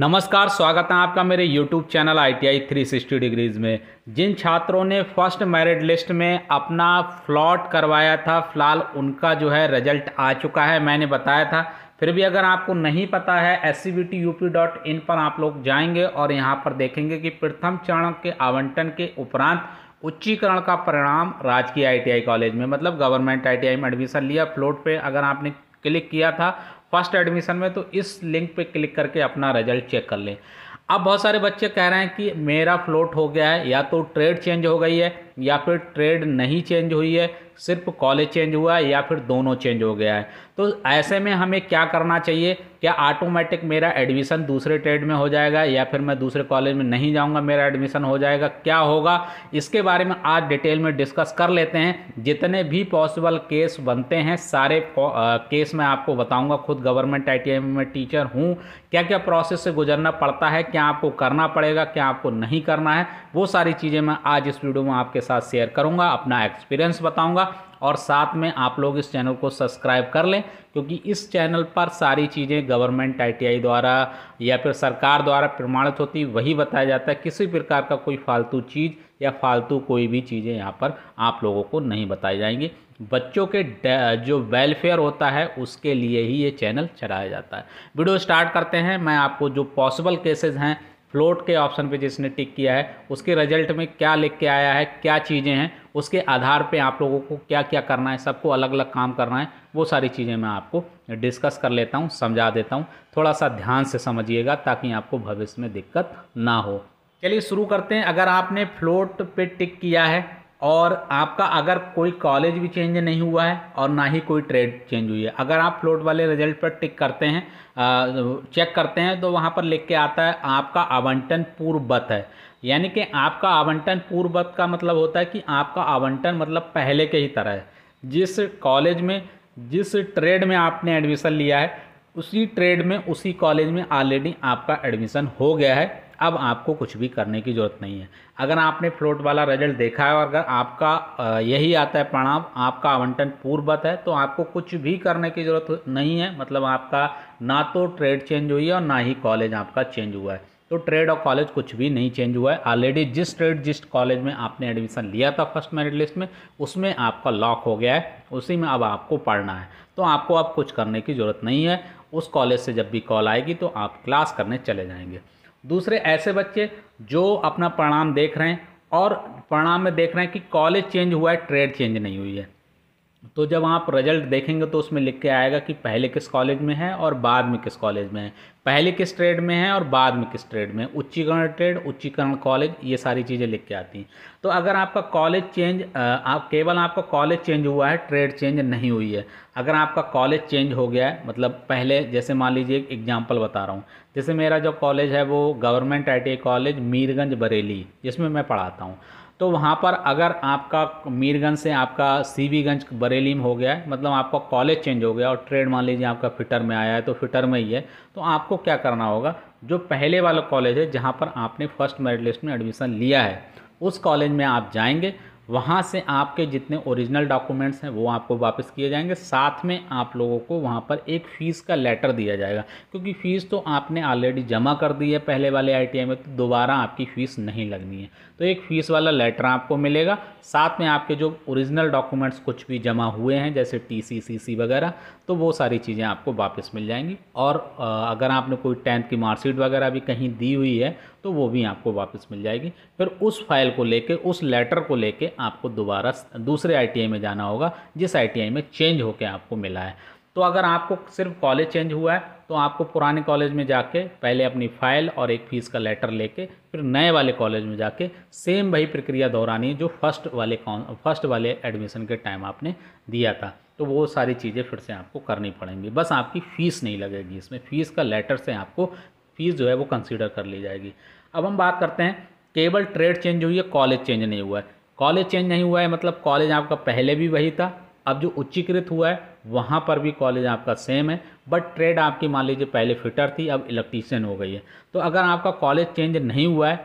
नमस्कार स्वागत है आपका मेरे YouTube channel I T sixty degrees में जिन छात्रों ने फर्स्ट मेरिट लिस्ट में अपना फ्लॉट करवाया था फिलहाल उनका जो है रिजल्ट आ चुका है मैंने बताया था फिर भी अगर आपको नहीं पता है एस पर आप लोग जाएंगे और यहाँ पर देखेंगे कि प्रथम चरण के आवंटन के उपरांत उच्चीकरण का परिणाम राजकीय आई कॉलेज में मतलब गवर्नमेंट आई में एडमिशन लिया फ्लोट पे अगर आपने क्लिक किया था फर्स्ट एडमिशन में तो इस लिंक पे क्लिक करके अपना रिजल्ट चेक कर लें अब बहुत सारे बच्चे कह रहे हैं कि मेरा फ्लोट हो गया है या तो ट्रेड चेंज हो गई है या फिर ट्रेड नहीं चेंज हुई है सिर्फ कॉलेज चेंज हुआ है या फिर दोनों चेंज हो गया है तो ऐसे में हमें क्या करना चाहिए क्या ऑटोमेटिक मेरा एडमिशन दूसरे ट्रेड में हो जाएगा या फिर मैं दूसरे कॉलेज में नहीं जाऊँगा मेरा एडमिशन हो जाएगा क्या होगा इसके बारे में आज डिटेल में डिस्कस कर लेते हैं जितने भी पॉसिबल केस बनते हैं सारे केस मैं आपको बताऊँगा खुद गवर्नमेंट आई में टीचर हूँ क्या क्या प्रोसेस से गुजरना पड़ता है क्या आपको करना पड़ेगा क्या आपको नहीं करना है वो सारी चीज़ें मैं आज इस वीडियो में आपके साथ शेयर करूँगा अपना एक्सपीरियंस बताऊँगा और साथ में आप लोग इस चैनल को सब्सक्राइब कर लें क्योंकि इस चैनल पर सारी चीज़ें गवर्नमेंट आई द्वारा या फिर सरकार द्वारा प्रमाणित होती वही बताया जाता है किसी प्रकार का कोई फालतू चीज़ या फालतू कोई भी चीज़ें यहाँ पर आप लोगों को नहीं बताई जाएंगी बच्चों के जो वेलफेयर होता है उसके लिए ही ये चैनल चलाया जाता है वीडियो स्टार्ट करते हैं मैं आपको जो पॉसिबल केसेज हैं फ्लोट के ऑप्शन पे जिसने टिक किया है उसके रिजल्ट में क्या लिख के आया है क्या चीज़ें हैं उसके आधार पे आप लोगों को क्या क्या करना है सबको अलग अलग काम करना है वो सारी चीज़ें मैं आपको डिस्कस कर लेता हूँ समझा देता हूँ थोड़ा सा ध्यान से समझिएगा ताकि आपको भविष्य में दिक्कत ना हो चलिए शुरू करते हैं अगर आपने फ्लोट पे टिक किया है और आपका अगर कोई कॉलेज भी चेंज नहीं हुआ है और ना ही कोई ट्रेड चेंज हुई है अगर आप फ्लोट वाले रिजल्ट पर टिक करते हैं चेक करते हैं तो वहाँ पर लिख के आता है आपका आवंटन पूर्ववत है यानी कि आपका आवंटन पूर्ववत का मतलब होता है कि आपका आवंटन मतलब पहले के ही तरह है जिस कॉलेज में जिस ट्रेड में आपने एडमिशन लिया है उसी ट्रेड में उसी कॉलेज में ऑलरेडी आपका एडमिशन हो गया है अब आपको कुछ भी करने की ज़रूरत नहीं है अगर आपने फ्लोट वाला रिजल्ट देखा है और अगर आपका यही आता है प्रणाम आपका आवंटन पूर्वत है तो आपको कुछ भी करने की ज़रूरत नहीं है मतलब आपका ना तो ट्रेड चेंज हुई है और ना ही कॉलेज आपका चेंज हुआ है तो ट्रेड और कॉलेज कुछ भी नहीं चेंज हुआ है ऑलरेडी जिस ट्रेड जिस कॉलेज में आपने एडमिशन लिया था फर्स्ट मेरिट लिस्ट में उसमें आपका लॉक हो गया है उसी में अब आपको पढ़ना है तो आपको अब कुछ करने की ज़रूरत नहीं है उस कॉलेज से जब भी कॉल आएगी तो आप क्लास करने चले जाएंगे दूसरे ऐसे बच्चे जो अपना परिणाम देख रहे हैं और परिणाम में देख रहे हैं कि कॉलेज चेंज हुआ है ट्रेड चेंज नहीं हुई है तो जब आप रिजल्ट देखेंगे तो उसमें लिख के आएगा कि पहले किस कॉलेज में है और बाद में किस कॉलेज में है पहले किस ट्रेड में है और बाद में किस ट्रेड में उच्चीकरण ट्रेड उच्चीकरण कॉलेज ये सारी चीज़ें लिख के आती हैं तो अगर आपका कॉलेज चेंज आप केवल आपका कॉलेज चेंज हुआ है ट्रेड चेंज नहीं हुई है अगर आपका कॉलेज चेंज हो गया है मतलब पहले जैसे मान लीजिए एक एग्जाम्पल बता रहा हूँ जैसे मेरा जो कॉलेज है वो government I college Mirganj Bareilly जिसमें मैं पढ़ाता हूँ तो वहाँ पर अगर आपका मीरगंज से आपका सीबीगंज बरेली में हो गया है मतलब आपका कॉलेज चेंज हो गया और ट्रेड मान लीजिए आपका फिटर में आया है तो फिटर में ही है तो आपको क्या करना होगा जो पहले वाला कॉलेज है जहाँ पर आपने फर्स्ट मेरिट लिस्ट में एडमिशन लिया है उस कॉलेज में आप जाएंगे वहाँ से आपके जितने ओरिजिनल डॉक्यूमेंट्स हैं वो आपको वापस किए जाएंगे साथ में आप लोगों को वहाँ पर एक फ़ीस का लेटर दिया जाएगा क्योंकि फ़ीस तो आपने ऑलरेडी जमा कर दी है पहले वाले आई में तो दोबारा आपकी फ़ीस नहीं लगनी है तो एक फ़ीस वाला लेटर आपको मिलेगा साथ में आपके जो ओरिजिनल डॉक्यूमेंट्स कुछ भी जमा हुए हैं जैसे टी सी वगैरह तो वो सारी चीज़ें आपको वापस मिल जाएंगी और अगर आपने कोई टेंथ की मार्कशीट वगैरह भी कहीं दी हुई है तो वो भी आपको वापस मिल जाएगी फिर उस फाइल को लेके उस लेटर को लेके आपको दोबारा दूसरे आईटीआई में जाना होगा जिस आईटीआई में चेंज होकर आपको मिला है तो अगर आपको सिर्फ कॉलेज चेंज हुआ है तो आपको पुराने कॉलेज में जाके पहले अपनी फ़ाइल और एक फ़ीस का लेटर लेके फिर नए वाले कॉलेज में जाके सेम वही प्रक्रिया दोहरानी जो फर्स्ट वाले फर्स्ट वाले एडमिशन के टाइम आपने दिया था तो वो सारी चीज़ें फिर से आपको करनी पड़ेंगी बस आपकी फ़ीस नहीं लगेगी इसमें फ़ीस का लेटर से आपको फीस जो है वो कंसीडर कर ली जाएगी अब हम बात करते हैं केवल ट्रेड चेंज हुई है कॉलेज चेंज नहीं हुआ है कॉलेज चेंज नहीं हुआ है मतलब कॉलेज आपका पहले भी वही था अब जो उच्चीकृत हुआ है वहाँ पर भी कॉलेज आपका सेम है बट ट्रेड आपकी मान लीजिए पहले फिटर थी अब इलेक्ट्रीशियन हो गई है तो अगर आपका कॉलेज चेंज नहीं हुआ है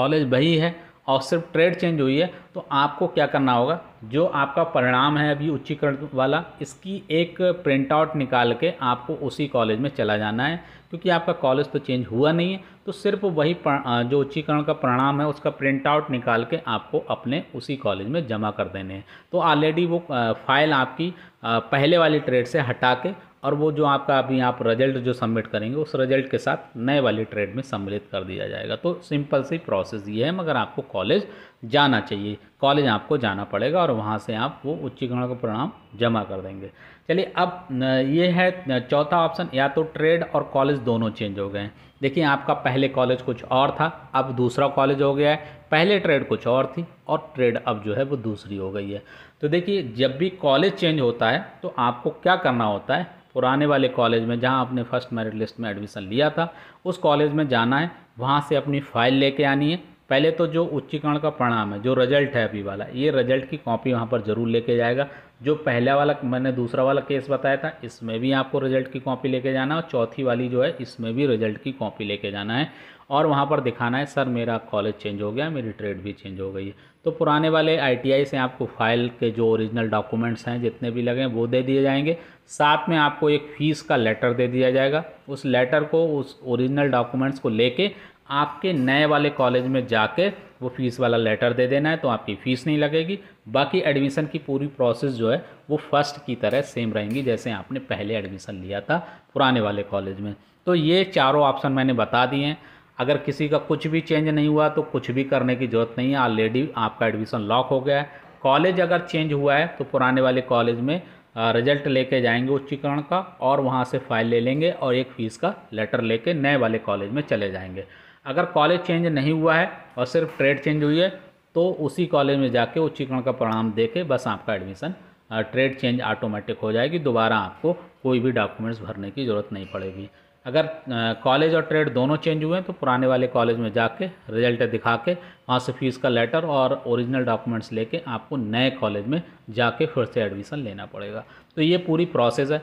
कॉलेज वही है और सिर्फ ट्रेड चेंज हुई है तो आपको क्या करना होगा जो आपका परिणाम है अभी उच्चीकरण वाला इसकी एक प्रिंट आउट निकाल के आपको उसी कॉलेज में चला जाना है क्योंकि आपका कॉलेज तो चेंज हुआ नहीं है तो सिर्फ वही जो उच्चीकरण का परिणाम है उसका प्रिंट आउट निकाल के आपको अपने उसी कॉलेज में जमा कर देने हैं तो ऑलरेडी वो फाइल आपकी पहले वाली ट्रेड से हटा के और वो जो आपका अभी आप रिजल्ट जो सबमिट करेंगे उस रिजल्ट के साथ नए वाली ट्रेड में सम्मिलित कर दिया जाएगा तो सिंपल सी प्रोसेस ये है मगर आपको कॉलेज जाना चाहिए कॉलेज आपको जाना पड़ेगा और वहाँ से आप वो उच्चीकरण का परिणाम जमा कर देंगे चलिए अब ये है चौथा ऑप्शन या तो ट्रेड और कॉलेज दोनों चेंज हो गए हैं देखिए आपका पहले कॉलेज कुछ और था अब दूसरा कॉलेज हो गया है पहले ट्रेड कुछ और थी और ट्रेड अब जो है वो दूसरी हो गई है तो देखिए जब भी कॉलेज चेंज होता है तो आपको क्या करना होता है पुराने वाले कॉलेज में जहाँ आपने फर्स्ट मेरिट लिस्ट में एडमिशन लिया था उस कॉलेज में जाना है वहाँ से अपनी फाइल लेके आनी है पहले तो जो उच्चीकरण का परिणाम है जो रिजल्ट है अभी वाला ये रिजल्ट की कॉपी वहाँ पर ज़रूर लेके जाएगा जो पहला वाला मैंने दूसरा वाला केस बताया था इसमें भी आपको रिजल्ट की कॉपी लेके जाना है और चौथी वाली जो है इसमें भी रिजल्ट की कॉपी लेके जाना है और वहाँ पर दिखाना है सर मेरा कॉलेज चेंज हो गया मेरी ट्रेड भी चेंज हो गई है तो पुराने वाले आई से आपको फाइल के जो ओरिजिनल डॉक्यूमेंट्स हैं जितने भी लगे वो दे दिए जाएंगे साथ में आपको एक फ़ीस का लेटर दे दिया जाएगा उस लेटर को उस ओरिजिनल डॉक्यूमेंट्स को लेके आपके नए वाले कॉलेज में जाके वो फीस वाला लेटर दे देना है तो आपकी फ़ीस नहीं लगेगी बाकी एडमिशन की पूरी प्रोसेस जो है वो फर्स्ट की तरह सेम रहेंगी जैसे आपने पहले एडमिशन लिया था पुराने वाले कॉलेज में तो ये चारों ऑप्शन मैंने बता दिए हैं अगर किसी का कुछ भी चेंज नहीं हुआ तो कुछ भी करने की ज़रूरत नहीं है ऑलरेडी आपका एडमिशन लॉक हो गया है कॉलेज अगर चेंज हुआ है तो पुराने वाले कॉलेज में रिजल्ट लेके जाएंगे उच्चीकरण का और वहाँ से फाइल ले लेंगे और एक फ़ीस का लेटर लेके नए वाले कॉलेज में चले जाएंगे अगर कॉलेज चेंज नहीं हुआ है और सिर्फ ट्रेड चेंज हुई है तो उसी कॉलेज में जाके उच्चीकरण का परिणाम दे के बस आपका एडमिशन ट्रेड चेंज ऑटोमेटिक हो जाएगी दोबारा आपको कोई भी डॉक्यूमेंट्स भरने की ज़रूरत नहीं पड़ेगी अगर कॉलेज और ट्रेड दोनों चेंज हुए हैं तो पुराने वाले कॉलेज में जाके रिजल्ट दिखा के वहाँ से फीस का लेटर और ओरिजिनल डॉक्यूमेंट्स लेके आपको नए कॉलेज में जाके फिर से एडमिशन लेना पड़ेगा तो ये पूरी प्रोसेस है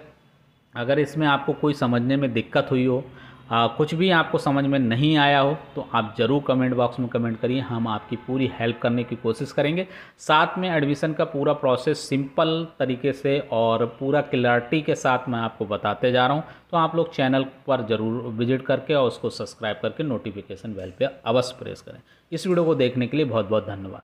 अगर इसमें आपको कोई समझने में दिक्कत हुई हो आ, कुछ भी आपको समझ में नहीं आया हो तो आप ज़रूर कमेंट बॉक्स में कमेंट करिए हम आपकी पूरी हेल्प करने की कोशिश करेंगे साथ में एडमिशन का पूरा प्रोसेस सिंपल तरीके से और पूरा क्लैरिटी के साथ मैं आपको बताते जा रहा हूँ तो आप लोग चैनल पर ज़रूर विजिट करके और उसको सब्सक्राइब करके नोटिफिकेशन बेल पर अवश्य प्रेस करें इस वीडियो को देखने के लिए बहुत बहुत धन्यवाद